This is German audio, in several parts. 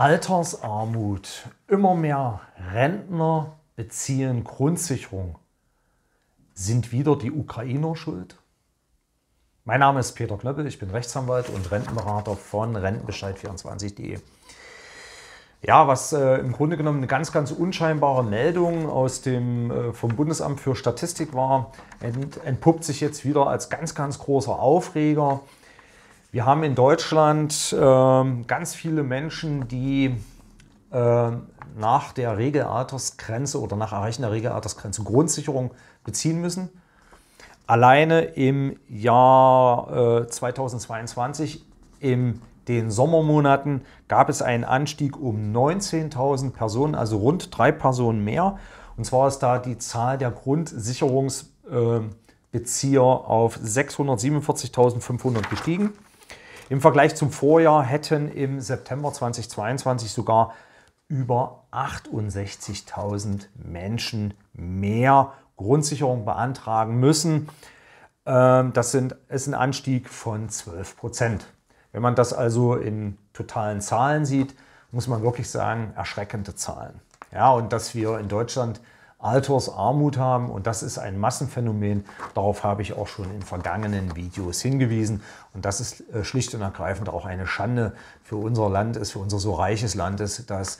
Altersarmut. Immer mehr Rentner beziehen Grundsicherung. Sind wieder die Ukrainer schuld? Mein Name ist Peter Knöppel, ich bin Rechtsanwalt und Rentenberater von Rentenbescheid24.de. Ja, was äh, im Grunde genommen eine ganz, ganz unscheinbare Meldung aus dem, äh, vom Bundesamt für Statistik war, ent, entpuppt sich jetzt wieder als ganz, ganz großer Aufreger. Wir haben in Deutschland ähm, ganz viele Menschen, die äh, nach der Regelaltersgrenze oder nach Erreichen der Regelaltersgrenze Grundsicherung beziehen müssen. Alleine im Jahr äh, 2022, in den Sommermonaten, gab es einen Anstieg um 19.000 Personen, also rund drei Personen mehr. Und zwar ist da die Zahl der Grundsicherungsbezieher ähm, äh, auf 647.500 gestiegen. Im Vergleich zum Vorjahr hätten im September 2022 sogar über 68.000 Menschen mehr Grundsicherung beantragen müssen. Ähm, das sind, ist ein Anstieg von 12 Prozent. Wenn man das also in totalen Zahlen sieht, muss man wirklich sagen, erschreckende Zahlen. Ja, und dass wir in Deutschland Altersarmut haben. Und das ist ein Massenphänomen. Darauf habe ich auch schon in vergangenen Videos hingewiesen. Und das ist äh, schlicht und ergreifend auch eine Schande für unser Land ist, für unser so reiches Land ist, dass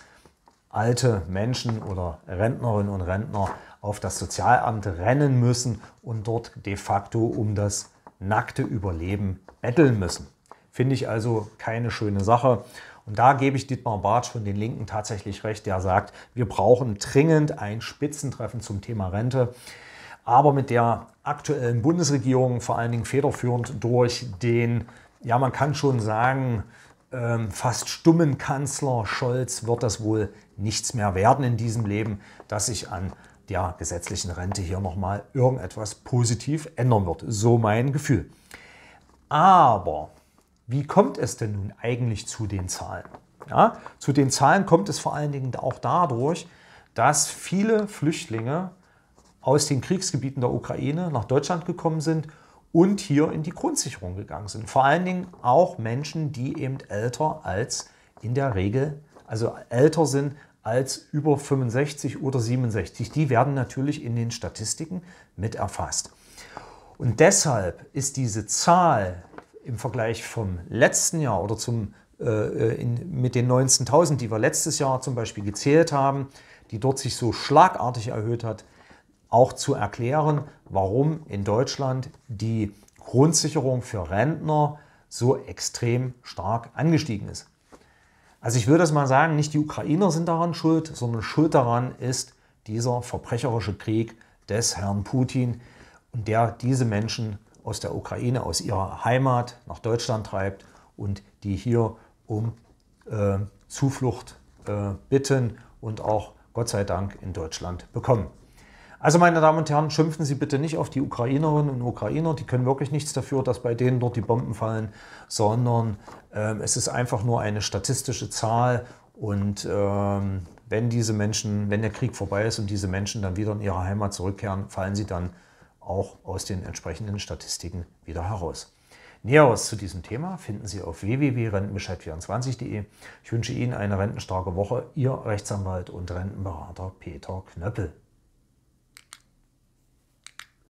alte Menschen oder Rentnerinnen und Rentner auf das Sozialamt rennen müssen und dort de facto um das nackte Überleben betteln müssen. Finde ich also keine schöne Sache. Und da gebe ich Dietmar Bartsch von den Linken tatsächlich recht, der sagt, wir brauchen dringend ein Spitzentreffen zum Thema Rente. Aber mit der aktuellen Bundesregierung, vor allen Dingen federführend durch den, ja man kann schon sagen, ähm, fast stummen Kanzler Scholz wird das wohl nichts mehr werden in diesem Leben, dass sich an der gesetzlichen Rente hier nochmal irgendetwas positiv ändern wird. So mein Gefühl. Aber wie kommt es denn nun eigentlich zu den Zahlen? Ja, zu den Zahlen kommt es vor allen Dingen auch dadurch, dass viele Flüchtlinge aus den Kriegsgebieten der Ukraine nach Deutschland gekommen sind und hier in die Grundsicherung gegangen sind. Vor allen Dingen auch Menschen, die eben älter als in der Regel, also älter sind als über 65 oder 67. Die werden natürlich in den Statistiken mit erfasst. Und deshalb ist diese Zahl im Vergleich vom letzten Jahr oder zum, äh, äh in, mit den 19.000, die wir letztes Jahr zum Beispiel gezählt haben, die dort sich so schlagartig erhöht hat, auch zu erklären, warum in Deutschland die Grundsicherung für Rentner so extrem stark angestiegen ist. Also ich würde das mal sagen, nicht die Ukrainer sind daran schuld, sondern schuld daran ist dieser verbrecherische Krieg des Herrn Putin und der diese Menschen aus der Ukraine, aus ihrer Heimat nach Deutschland treibt und die hier um äh, Zuflucht äh, bitten und auch Gott sei Dank in Deutschland bekommen. Also meine Damen und Herren, schimpfen Sie bitte nicht auf die Ukrainerinnen und Ukrainer, die können wirklich nichts dafür, dass bei denen dort die Bomben fallen, sondern ähm, es ist einfach nur eine statistische Zahl und ähm, wenn diese Menschen, wenn der Krieg vorbei ist und diese Menschen dann wieder in ihre Heimat zurückkehren, fallen sie dann auch aus den entsprechenden Statistiken wieder heraus. Näheres zu diesem Thema finden Sie auf www.rentenbescheid24.de. Ich wünsche Ihnen eine rentenstarke Woche. Ihr Rechtsanwalt und Rentenberater Peter Knöppel.